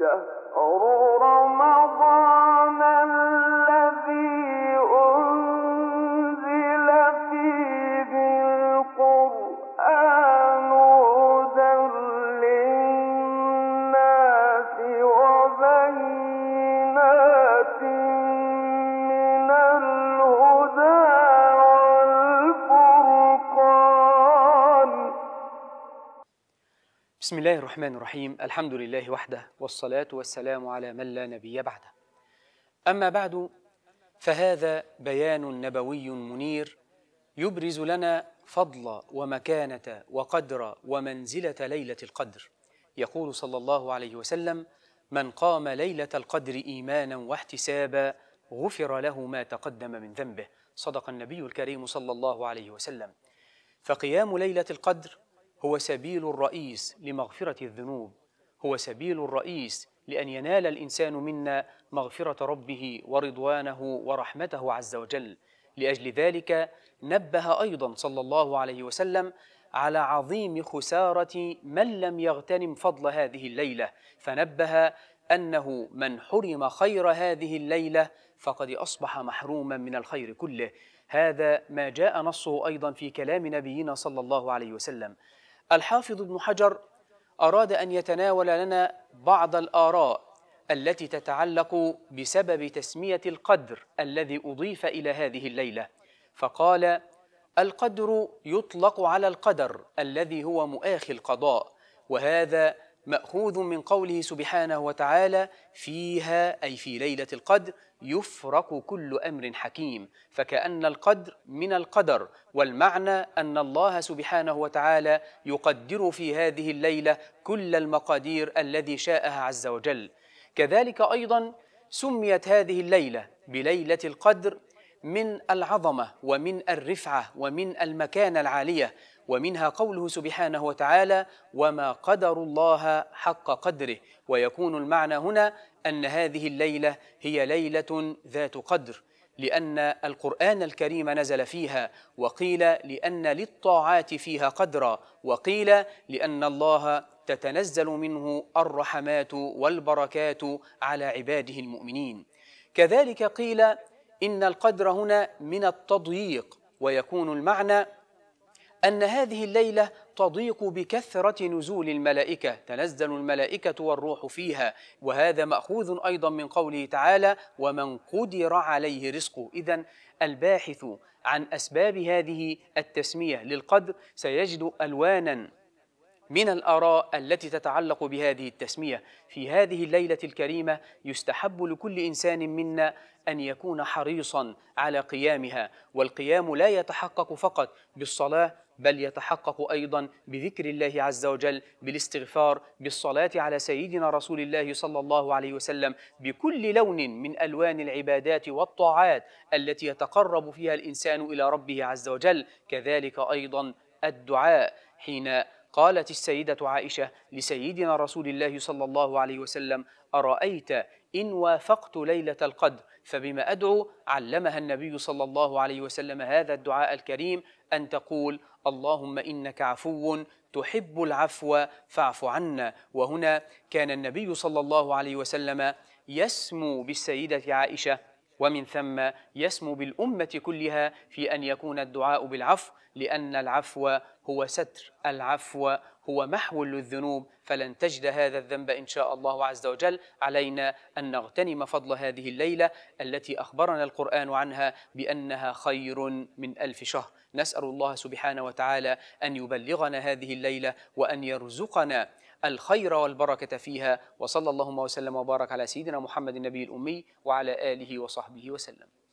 شهر رمضان بسم الله الرحمن الرحيم الحمد لله وحده والصلاة والسلام على من لا نبي بعده أما بعد فهذا بيان نبوي منير يبرز لنا فضل ومكانة وقدر ومنزلة ليلة القدر يقول صلى الله عليه وسلم من قام ليلة القدر إيمانا واحتسابا غفر له ما تقدم من ذنبه صدق النبي الكريم صلى الله عليه وسلم فقيام ليلة القدر هو سبيل الرئيس لمغفرة الذنوب هو سبيل الرئيس لأن ينال الإنسان منا مغفرة ربه ورضوانه ورحمته عز وجل لأجل ذلك نبه أيضا صلى الله عليه وسلم على عظيم خسارة من لم يغتنم فضل هذه الليلة فنبه أنه من حرم خير هذه الليلة فقد أصبح محروما من الخير كله هذا ما جاء نصه أيضا في كلام نبينا صلى الله عليه وسلم الحافظ ابن حجر أراد أن يتناول لنا بعض الآراء التي تتعلق بسبب تسمية القدر الذي أضيف إلى هذه الليلة فقال القدر يطلق على القدر الذي هو مؤاخي القضاء وهذا مأخوذ من قوله سبحانه وتعالى فيها أي في ليلة القدر يفرق كل أمر حكيم فكأن القدر من القدر والمعنى أن الله سبحانه وتعالى يقدر في هذه الليلة كل المقادير الذي شاءها عز وجل كذلك أيضا سميت هذه الليلة بليلة القدر من العظمة ومن الرفعة ومن المكانة العالية ومنها قوله سبحانه وتعالى وما قدر الله حق قدره ويكون المعنى هنا أن هذه الليلة هي ليلة ذات قدر لأن القرآن الكريم نزل فيها وقيل لأن للطاعات فيها قدرا وقيل لأن الله تتنزل منه الرحمات والبركات على عباده المؤمنين كذلك قيل إن القدر هنا من التضييق ويكون المعنى أن هذه الليلة تضيق بكثرة نزول الملائكة تنزل الملائكة والروح فيها وهذا مأخوذ أيضا من قوله تعالى ومن قدر عليه رزقه إذا الباحث عن أسباب هذه التسمية للقدر سيجد ألوانا من الآراء التي تتعلق بهذه التسمية في هذه الليلة الكريمة يستحب لكل إنسان منا أن يكون حريصا على قيامها والقيام لا يتحقق فقط بالصلاة بل يتحقق أيضا بذكر الله عز وجل بالاستغفار بالصلاة على سيدنا رسول الله صلى الله عليه وسلم بكل لون من ألوان العبادات والطاعات التي يتقرب فيها الإنسان إلى ربه عز وجل كذلك أيضا الدعاء حين قالت السيدة عائشة لسيدنا رسول الله صلى الله عليه وسلم أرأيت إن وافقت ليلة القدر فبما أدعو علمها النبي صلى الله عليه وسلم هذا الدعاء الكريم أن تقول اللهم إنك عفو تحب العفو فاعف عنا وهنا كان النبي صلى الله عليه وسلم يسمو بالسيدة عائشة ومن ثم يسمو بالأمة كلها في أن يكون الدعاء بالعفو لأن العفو هو ستر العفو هو محو للذنوب فلن تجد هذا الذنب إن شاء الله عز وجل علينا أن نغتنم فضل هذه الليلة التي أخبرنا القرآن عنها بأنها خير من ألف شهر نسأل الله سبحانه وتعالى أن يبلغنا هذه الليلة وأن يرزقنا الخير والبركة فيها وصلى اللهم وسلم وبارك على سيدنا محمد النبي الأمي وعلى آله وصحبه وسلم